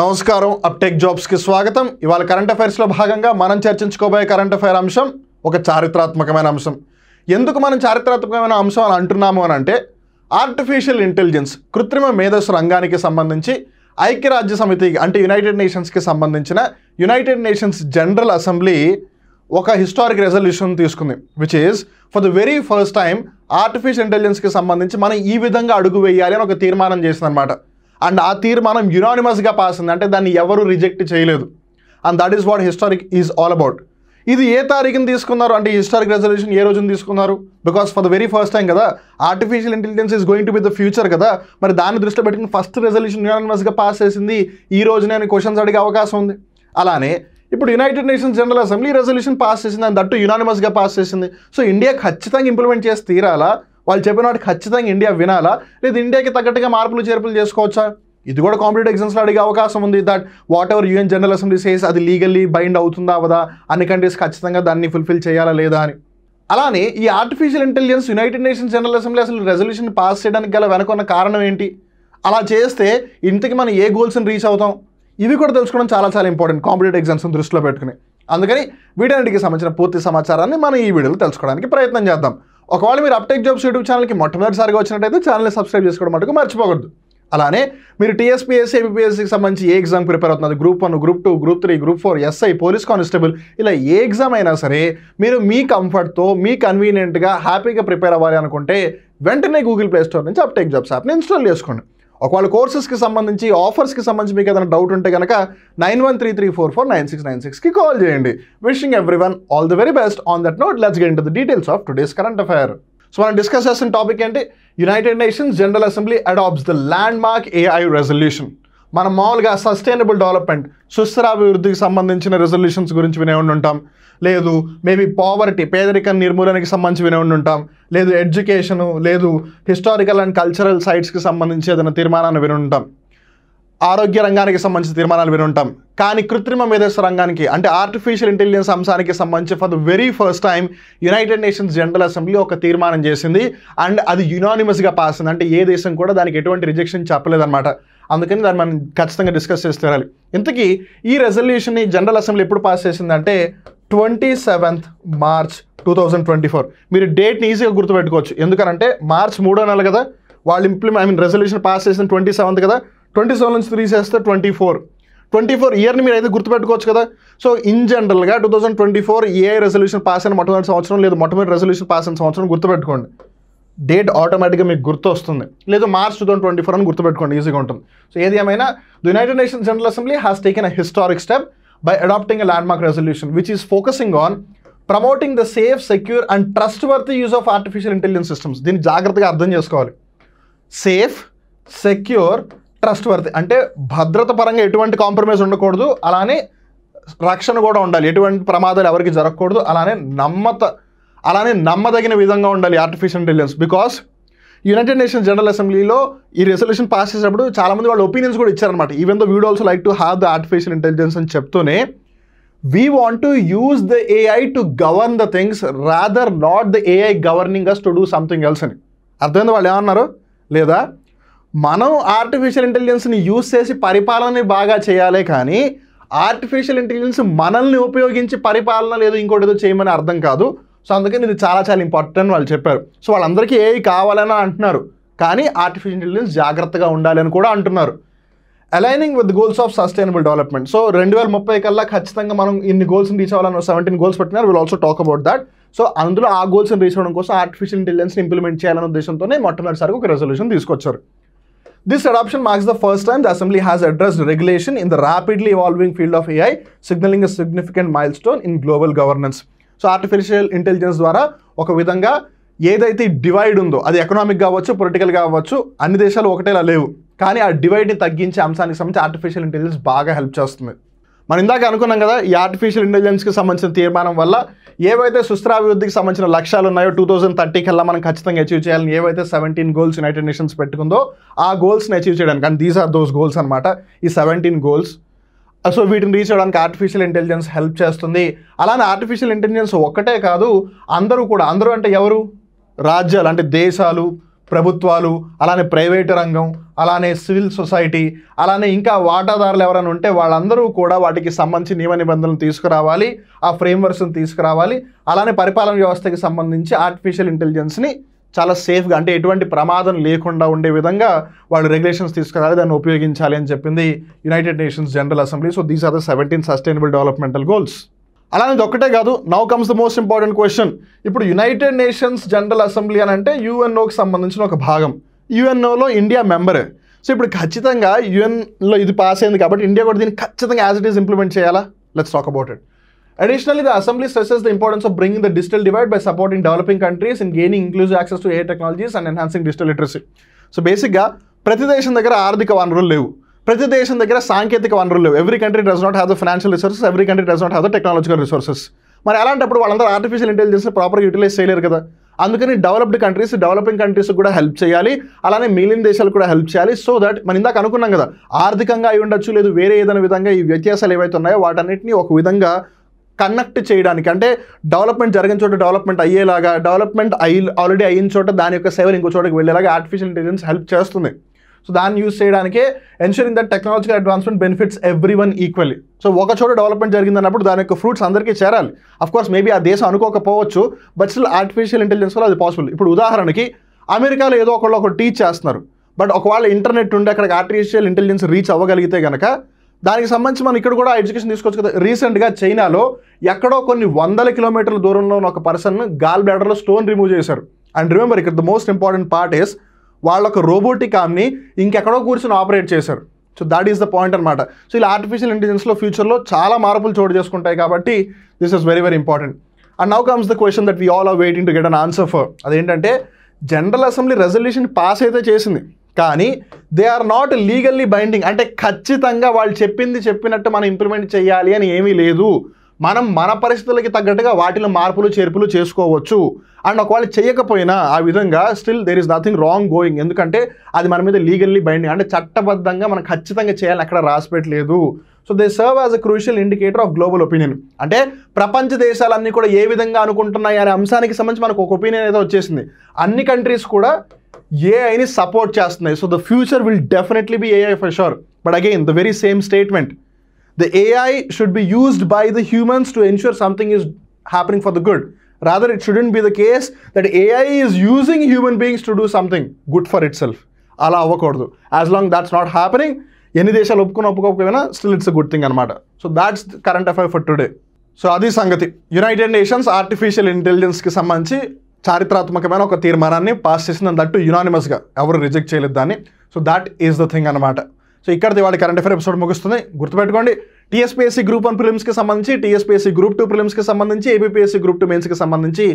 నమస్కారం అప్టెక్ జాబ్స్కి స్వాగతం ఇవాళ కరెంట్ అఫైర్స్లో భాగంగా మనం చర్చించుకోబోయే కరెంట్ అఫైర్ అంశం ఒక చారిత్రాత్మకమైన అంశం ఎందుకు మనం చారిత్రాత్మకమైన అంశం అని అంటున్నాము అని అంటే ఆర్టిఫిషియల్ ఇంటెలిజెన్స్ కృత్రిమ మేధస్సు రంగానికి సంబంధించి ఐక్యరాజ్య సమితి అంటే యునైటెడ్ నేషన్స్కి సంబంధించిన యునైటెడ్ నేషన్స్ జనరల్ అసెంబ్లీ ఒక హిస్టారిక్ రెజల్యూషన్ తీసుకుంది which is for the very first time artificial ఇంటెలిజెన్స్కి సంబంధించి మనం ఈ విధంగా అడుగు వేయాలి అని ఒక తీర్మానం చేసిందనమాట అండ్ ఆ తీర్మానం యునానిమస్గా పాస్ అయింది అంటే దాన్ని ఎవరు రిజెక్ట్ చేయలేదు and that is what historic is all about ఇది ఏ తారీఖున తీసుకున్నారు అంటే హిస్టారిక్ రెజల్యూషన్ ఏ రోజున తీసుకున్నారు because for the very first time కదా artificial intelligence is going to be the future కదా మరి దాన్ని దృష్టిలో పెట్టుకుని ఫస్ట్ రెజల్యూషన్ యునానిమస్గా పాస్ చేసింది ఈ రోజునే అని క్వశ్చన్స్ అడిగే అవకాశం ఉంది అలానే ఇప్పుడు United Nations General assembly resolution pass చేసింది అని దట్టు యునానిమస్గా పాస్ చేసింది సో ఇండియా ఖచ్చితంగా ఇంప్లిమెంట్ చేసి తీరాలా వాళ్ళు చెప్పిన వాటి ఖచ్చితంగా ఇండియా వినాలా లేదు ఇండియాకి తగ్గట్టుగా మార్పులు చేర్పులు చేసుకోవచ్చా ఇది కూడా కాంపిటేటివ్ ఎగ్జామ్స్లో అడిగే అవకాశం ఉంది that whatever UN General Assembly says అది లీగల్లీ బైండ్ అవుతుందా అవదా అన్ని కంట్రీస్ ఖచ్చితంగా దాన్ని ఫుల్ఫిల్ చేయాలా లేదా అని అలానే ఈ artificial intelligence United Nations General Assembly అసలు రెజల్యూషన్ పాస్ చేయడానికి గల వెనకున్న కారణం ఏంటి అలా చేస్తే ఇంతకి మనం ఏ గోల్స్ని రీచ్ అవుతాం ఇవి కూడా తెలుసుకోవడం చాలా చాలా ఇంపార్టెంట్ కాంపిటేటివ్ ఎగ్జామ్స్ దృష్టిలో పెట్టుకుని అందుకని వీటన్నిటికి సంబంధించిన పూర్తి సమాచారాన్ని మనం ఈ వీడియోలో తెలుసుకోవడానికి ప్రయత్నం చేద్దాం ఒకవేళ మీరు అప్టెక్ జాబ్స్ యూట్యూబ్ ఛానల్కి మొట్టమొదటిసారిగా వచ్చినట్టయితే ఛానల్ని సబ్స్క్రైబ్ చేసుకోవడం మటుకు మర్చిపోకూడదు అలానే మీరు టీఎస్పీఎస్సీ ఏపీఎస్సీకి సంబంధించి ఏ ఎగ్జామ్ ప్రిపేర్ అవుతున్నది group one group two group three group four SI police constable ఇలా ఏ ఎగ్జామ్ అయినా సరే మీరు మీ కంఫర్ట్తో మీ కన్వీనియంట్గా హ్యాపీగా ప్రిపేర్ అవ్వాలి అనుకుంటే వెంటనే గూగుల్ ప్లే స్టోర్ నుంచి అప్టెక్ జాబ్స్ యాప్ని ఇన్స్టాల్ చేసుకోండి ఒకవేళ కోర్సెస్కి సంబంధించి ఆఫర్స్కి సంబంధించి మీకు ఏదైనా డౌట్ ఉంటే కనుక nine one three three four four nine six nine సిక్స్కి కాల్ చేయండి wishing everyone all the very best on that note let's get the details of today's current affair so మనం డిస్కస్ చేసిన topic ఏంటి United Nations General Assembly adopts the landmark AI resolution మనం మామూలుగా sustainable development సుస్థిరాభివృద్ధికి సంబంధించిన resolutions గురించి వినేవండి ఉంటాం లేదు maybe poverty పేదరికం నిర్మూలనకి సంబంధించి వినేవండి ఉంటాం లేదు ఎడ్యుకేషను లేదు హిస్టారికల్ అండ్ కల్చరల్ సైట్స్కి సంబంధించి ఏదైనా తీర్మానాన్ని వినుంటాం ఆరోగ్య రంగానికి సంబంధించిన తీర్మానాలు వినుంటాం కానీ కృత్రిమ మేధస్సు రంగానికి అంటే ఆర్టిఫిషియల్ ఇంటెలిజెన్స్ అంశానికి సంబంధించి for the very first time United Nations General Assembly ఒక తీర్మానం చేసింది అండ్ అది యునానిమస్గా పాస్ అయింది అంటే ఏ దేశం కూడా దానికి ఎటువంటి రిజెక్షన్ చెప్పలేదన్నమాట అందుకని దాన్ని మనం ఖచ్చితంగా డిస్కస్ వెళ్ళాలి ఇంతకీ ఈ రెజల్యూషన్ని జనరల్ అసెంబ్లీ ఎప్పుడు పాస్ చేసిందంటే twenty seventh March two thousand twenty four మీరు డేట్ని ఈజీగా గుర్తుపెట్టుకోవచ్చు ఎందుకనంటే మార్చ్ మూడో నెల కదా వాళ్ళు implement I mean resolution pass చేసిన ట్వంటీ సెవెంత్ కదా ట్వంటీ సెవెన్ నుంచి త్రీ చేస్తే ట్వంటీ ఫోర్ ట్వంటీ ఫోర్ ఇయర్ని మీరు అయితే గుర్తుపెట్టుకోవచ్చు కదా సో ఇన్ జనరల్గా టూ థౌజండ్ ట్వంటీ ఫోర్ ఏ రెజల్యూషన్ పాస్ అయిన మొట్టమొదటి సంవత్సరం లేదు మొట్టమొదటి రెజల్యూషన్ పాస్ అయిన సంవత్సరం గుర్తుపెట్టుకోండి డేట్ ఆటోమేటిక్గా మీకు గుర్తు వస్తుంది లేదు March two thousand twenty four అని గుర్తుపెట్టుకోండి ఈజీగా ఉంటుంది సో ఏది ఏమైనా the United Nations General Assembly has taken a historic step by adopting a landmark resolution which is focusing on promoting the safe secure and trust worth use of artificial intelligence systems దీన్ని జాగ్రత్తగా అర్థం చేసుకోవాలి safe secure trust వర్తి అంటే భద్రత పరంగా ఎటువంటి compromise ఉండకూడదు అలానే రక్షణ కూడా ఉండాలి ఎటువంటి ప్రమాదాలు ఎవరికి జరగకూడదు అలానే నమ్మత అలానే నమ్మదగిన విధంగా ఉండాలి artificial intelligence because United Nations General అసెంబ్లీలో ఈ రెసల్యూషన్ పాస్ చేసినప్పుడు చాలామంది వాళ్ళ ఒపీనియన్స్ కూడా ఇచ్చారనమాట even though we'd also like to have the artificial intelligence అని చెప్తూనే we want to use the AI to govern the things rather not the AI governing us to do something else అని అర్థమైంది వాళ్ళు ఏమన్నారు లేదా మనం ఆర్టిఫిషియల్ ఇంటెలిజెన్స్ని యూజ్ చేసి పరిపాలనని బాగా చేయాలి కానీ ఆర్టిఫిషియల్ ఇంటెలిజెన్స్ మనల్ని ఉపయోగించి పరిపాలన లేదు ఇంకోటి ఏదో చేయమని అర్థం కాదు సో అందుకని ఇది చాలా చాలా ఇంపార్టెంట్ అని వాళ్ళు చెప్పారు సో వాళ్ళందరికీ ఏఐ కావాలని అంటున్నారు కానీ ఆర్టిఫిషియల్ ఇంటెలిజెన్స్ జాగ్రత్తగా ఉండాలి అని కూడా అంటున్నారు aligning with goals of sustainable development so రెండు వేల ముప్పై కల్లా ఖచ్చితంగా మనం ఇన్ని గోల్స్ని రీచ్ అవ్వాలని సెవెంటీన్ గోల్స్ పెట్టినారు will also talk about that so అందులో ఆ గోల్స్ని రీచ్ అవ్వడం కోసం ఆర్టిఫిషియల్ ఇంటెలిజెన్స్ని ఇంప్లిమెంట్ చేయాలనే ఉద్దేశంతోనే మొట్టమొదటిసారి ఒక రెజల్యూషన్ తీసుకొచ్చారు this adoption marks the first time the assembly has address regulation in the rapidly evolving field of AI signaling a significant milestone in global governance so artificial intelligence ద్వారా ఒక విధంగా ఏదైతే divide ఉందో అది economic కావచ్చు political కావచ్చు అన్ని దేశాలు ఒకటేలా లేవు కానీ ఆ డివైడ్ని తగ్గించే అంశానికి సంబంధించి ఆర్టిఫిషియల్ ఇంటెలిజెన్స్ బాగా హెల్ప్ చేస్తుంది మనం ఇందాక అనుకున్నాం కదా ఈ ఆర్టిఫిషియల్ ఇంటెలిజెన్స్కి సంబంధించిన తీర్మానం వల్ల ఏవైతే సుస్థిరాభివృద్ధికి సంబంధించిన లక్ష్యాలు ఉన్నాయో టూ థౌజండ్ థర్టీ కల్లా మనం ఖచ్చితంగా అచీవ్ చేయాలని ఏవైతే సెవెంటీన్ గోల్స్ యునైటెడ్ నేషన్స్ పెట్టుకుందో ఆ గోల్స్ని అచీవ్ చేయడానికి and these are those goals అనమాట ఈ సెవెంటీన్ గోల్స్ సో వీటిని రీచ్ అవ్వడానికి ఆర్టిఫిషియల్ ఇంటెలిజెన్స్ హెల్ప్ చేస్తుంది అలానే ఆర్టిఫిషియల్ ఇంటెలిజెన్స్ ఒక్కటే కాదు అందరూ కూడా అందరూ అంటే ఎవరు రాజ్యాలు అంటే దేశాలు ప్రభుత్వాలు అలానే ప్రైవేటు రంగం అలానే సివిల్ సొసైటీ అలానే ఇంకా వాటాదారులు ఎవరైనా ఉంటే వాళ్ళందరూ కూడా వాటికి సంబంధించి నియమ నిబంధనలు తీసుకురావాలి ఆ ఫ్రేమ్వర్క్స్ని తీసుకురావాలి అలానే పరిపాలన వ్యవస్థకి సంబంధించి ఆర్టిఫిషియల్ ఇంటెలిజెన్స్ని చాలా సేఫ్గా అంటే ఎటువంటి ప్రమాదం లేకుండా ఉండే విధంగా వాళ్ళు రెగ్యులేషన్స్ తీసుకురాలి దాన్ని ఉపయోగించాలి అని చెప్పింది United Nations General Assembly so these are the seventeen sustainable developmental goals అలానే ఒక్కటే కాదు now comes the most important question ఇప్పుడు యునైటెడ్ నేషన్స్ జనరల్ అసెంబ్లీ అని అంటే యుఎన్ఓకి సంబంధించిన ఒక భాగం యుఎన్ఓలో ఇండియా మెంబర్ సో ఇప్పుడు ఖచ్చితంగా యుఎన్లో ఇది పాస్ అయింది కాబట్టి ఇండియా కూడా దీన్ని ఖచ్చితంగా యాజ్ ఇట్ ఈస్ ఇంప్లిమెంట్ చేయాలా let's talk about it Additionally, the assembly stresses the importance of bringing the digital divide by supporting developing countries in gaining inclusive access to AI technologies and enhancing digital literacy. So బేసిక్గా ప్రతి దేశం దగ్గర ఆర్థిక వనరులు లేవు ప్రతి దేశం దగ్గర సాంకేతిక వనరులు లేవు every country does not have the financial resources every country does not have the technological resources మరి అలాంటప్పుడు వాళ్ళందరూ ఆర్టిఫిషియల్ ఇంటెలిజెన్స్ ప్రాపర్ యూటిలైజ్ చేయలేరు కదా అందుకని డెవలప్డ్ కంట్రీస్ డెవలపింగ్ కంట్రీస్ కూడా హెల్ప్ చేయాలి అలానే మిగిలిన దేశాలు కూడా హెల్ప్ చేయాలి సో దట్ మనం ఇందాక అనుకున్నాం కదా ఆర్థికంగా అయి ఉండొచ్చు లేదు వేరే ఏదైనా విధంగా ఈ వ్యత్యాసాలు ఏవైతే ఉన్నాయో వాటన్నిటిని ఒక విధంగా కనెక్ట్ చేయడానికి అంటే డెవలప్మెంట్ జరిగిన చోట డెవలప్మెంట్ అయ్యేలాగా డెవలప్మెంట్ అయ్యి ఆల్రెడీ అయిన చోట దాని యొక్క సేవలు ఇంకో చోటకి వెళ్ళేలాగా ఆర్టిఫిషియల్ ఇంటెలిజెన్స్ హెల్ప్ చేస్తుంది సో దాన్ని యూస్ చేయడానికి ensuring that technological advancement benefits every one equally so ఒక చోట డెవలప్మెంట్ అన్నప్పుడు దాని యొక్క ఫ్రూట్స్ అందరికీ చేరాలి అఫ్కోర్స్ మేబీ ఆ దేశం అనుకోకపోవచ్చు బట్ స్టిల్ ఆర్టిఫిషియల్ ఇంటెలిజెన్స్ వల్ల అది పాసిబుల్ ఇప్పుడు ఉదాహరణకి అమెరికాలో ఏదో ఒకళ్ళు ఒకటి టీచ్ చేస్తున్నారు బట్ ఒకవేళ ఇంటర్నెట్ ఉండి అక్కడికి ఆర్టిఫిషియల్ ఇంటెలిజెన్స్ రీచ్ అవ్వగలిగితే కనుక దానికి సంబంధించి మనం ఇక్కడ కూడా ఎడ్యుకేషన్ తీసుకోవచ్చు కదా రీసెంట్గా చైనాలో ఎక్కడో కొన్ని వందల కిలోమీటర్ల దూరంలో ఉన్న ఒక పర్సన్ గాల్ బ్లాడర్లో స్టోన్ రిమూవ్ చేశారు అండ్ రిమెంబర్ ఇక్కడ the most important part is వాళ్ళ ఒక రోబోటిక్ ఆమ్ని ఇంకెక్కడో కూర్చొని ఆపరేట్ చేశారు so that is the point అనమాట సో ఇలా ఆర్టిఫిషియల్ ఇంటెలిజెన్స్లో ఫ్యూచర్లో చాలా మార్పులు చోటు చేసుకుంటాయి కాబట్టి this is very very important and now comes the question that we all are waiting to get an answer for అదేంటంటే జనరల్ అసెంబ్లీ రెజల్యూషన్ పాస్ అయితే చేసింది కానీ they are not legally binding అంటే ఖచ్చితంగా వాళ్ళు చెప్పింది చెప్పినట్టు మనం ఇంప్లిమెంట్ చేయాలి అని ఏమీ లేదు మనం మన పరిస్థితులకి తగ్గట్టుగా వాటిలో మార్పులు చేర్పులు చేసుకోవచ్చు అండ్ ఒకవేళ చేయకపోయినా ఆ విధంగా still there is nothing wrong going ఎందుకంటే అది మన మీద లీగల్లీ బైండింగ్ అంటే చట్టబద్ధంగా మనం ఖచ్చితంగా చేయాలని అక్కడ రాసిపెట్టలేదు so they serve as a crucial indicator of global opinion అంటే ప్రపంచ దేశాలన్నీ కూడా ఏ విధంగా అనుకుంటున్నాయి అనే అంశానికి సంబంధించి మనకు ఒక ఒపీనియన్ అయితే వచ్చేసింది అన్ని కంట్రీస్ కూడా ఏఐని సపోర్ట్ చేస్తున్నాయి so the future will definitely be AI for sure but again the very same statement the AI should be used by the humans to ensure something is happening for the good rather it shouldn't be the case that AI is using human beings to do something good for itself అలా అవ్వకూడదు as long that's not happening ఎన్ని దేశాలు ఒప్పుకుని ఒప్పుకోకపోయినా still it's a good thing అనమాట so that's current affair for today so అది సంగతి United nations artificial ఇంటెలిజెన్స్కి సంబంధించి చారిత్రాత్మకమైన ఒక తీర్మానాన్ని పాస్ చేసింది దట్టు యునానిమస్గా ఎవరు రిజెక్ట్ చేయలేదు దాన్ని so that is the thing అనమాట సో ఇక్కడ వాళ్ళ కరెంట్ అఫేర్ ఎపిసోడ్ ముగుస్తుంది గుర్తుపెట్టుకోండి టీఎస్పీఎస్సీ గ్రూప్ వన్ ప్రిలిమ్స్కి సంబంధించి టీఎస్పీఎస్సీ గ్రూప్ టూ ప్రిలిమ్స్కి సంబంధించి ఏబీపీఎస్సీ గ్రూప్ టూ మెయిన్స్కి సంబంధించి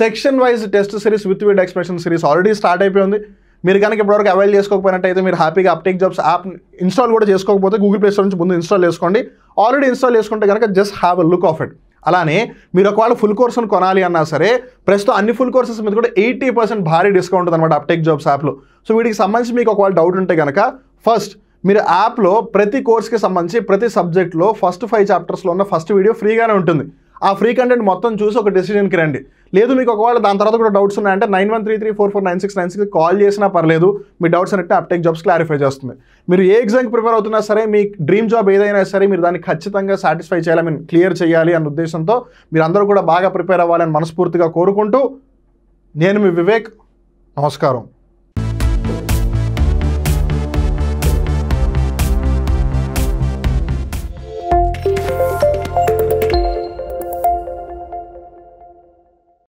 section wise test series with with expression series already start అయిపోయింది మీరు కనుక ఇప్పటివరకు అవైల్ చేసుకోకపోయినట్టయితే మీరు హ్యాపీగా అప్టేక్ జాబ్స్ యాప్ ఇన్స్టాల్ కూడా చేసుకోకపోతే గూగుల్ ప్లే స్టోర్ నుంచి ముందు ఇన్స్టాల్ చేసుకోండి ఆల్రెడీ ఇన్స్టాల్ చేసుకుంటే కనుక just have a look of it అలానే మీరు ఒకవేళ ఫుల్ కోర్సును కొనాలి అన్నా సరే ప్రస్తుతం అన్ని ఫుల్ కోర్సెస్ మీద కూడా ఎయిటీ పర్సెంట్ భారీ డిస్కౌంట్ అనమాట అప్టెక్ జాబ్స్ యాప్లో సో వీటికి సంబంధించి మీకు ఒకవేళ డౌట్ ఉంటే కనుక ఫస్ట్ మీరు యాప్లో ప్రతి కోర్స్కి సంబంధించి ప్రతి సబ్జెక్ట్లో ఫస్ట్ ఫైవ్ చాప్టర్స్లో ఉన్న ఫస్ట్ వీడియో ఫ్రీగానే ఉంటుంది ఆ ఫ్రీ కంటెంట్ మొత్తం చూసి ఒక డెసిషన్కి రండి లేదు మీకు ఒకవేళ దాని తర్వాత కూడా డౌట్స్ ఉన్నాయంటే nine one three three four four nine six nine six call చేసినా పర్లేదు మీ డౌట్స్ అనేవి అప్టెక్ జాబ్స్ క్లారిఫై చేస్తుంది మీరు ఏ ఎగ్జామ్కి ప్రిపేర్ అవుతున్నా సరే మీ డ్రీమ్ జాబ్ ఏదైనా సరే మీరు దాన్ని ఖచ్చితంగా సాటిస్ఫై చేయాలి మీన్ క్లియర్ చేయాలి అన్న ఉద్దేశంతో అందరూ కూడా బాగా ప్రిపేర్ అవ్వాలని మనస్ఫూర్తిగా కోరుకుంటూ నేను మీ వివేక్ నమస్కారం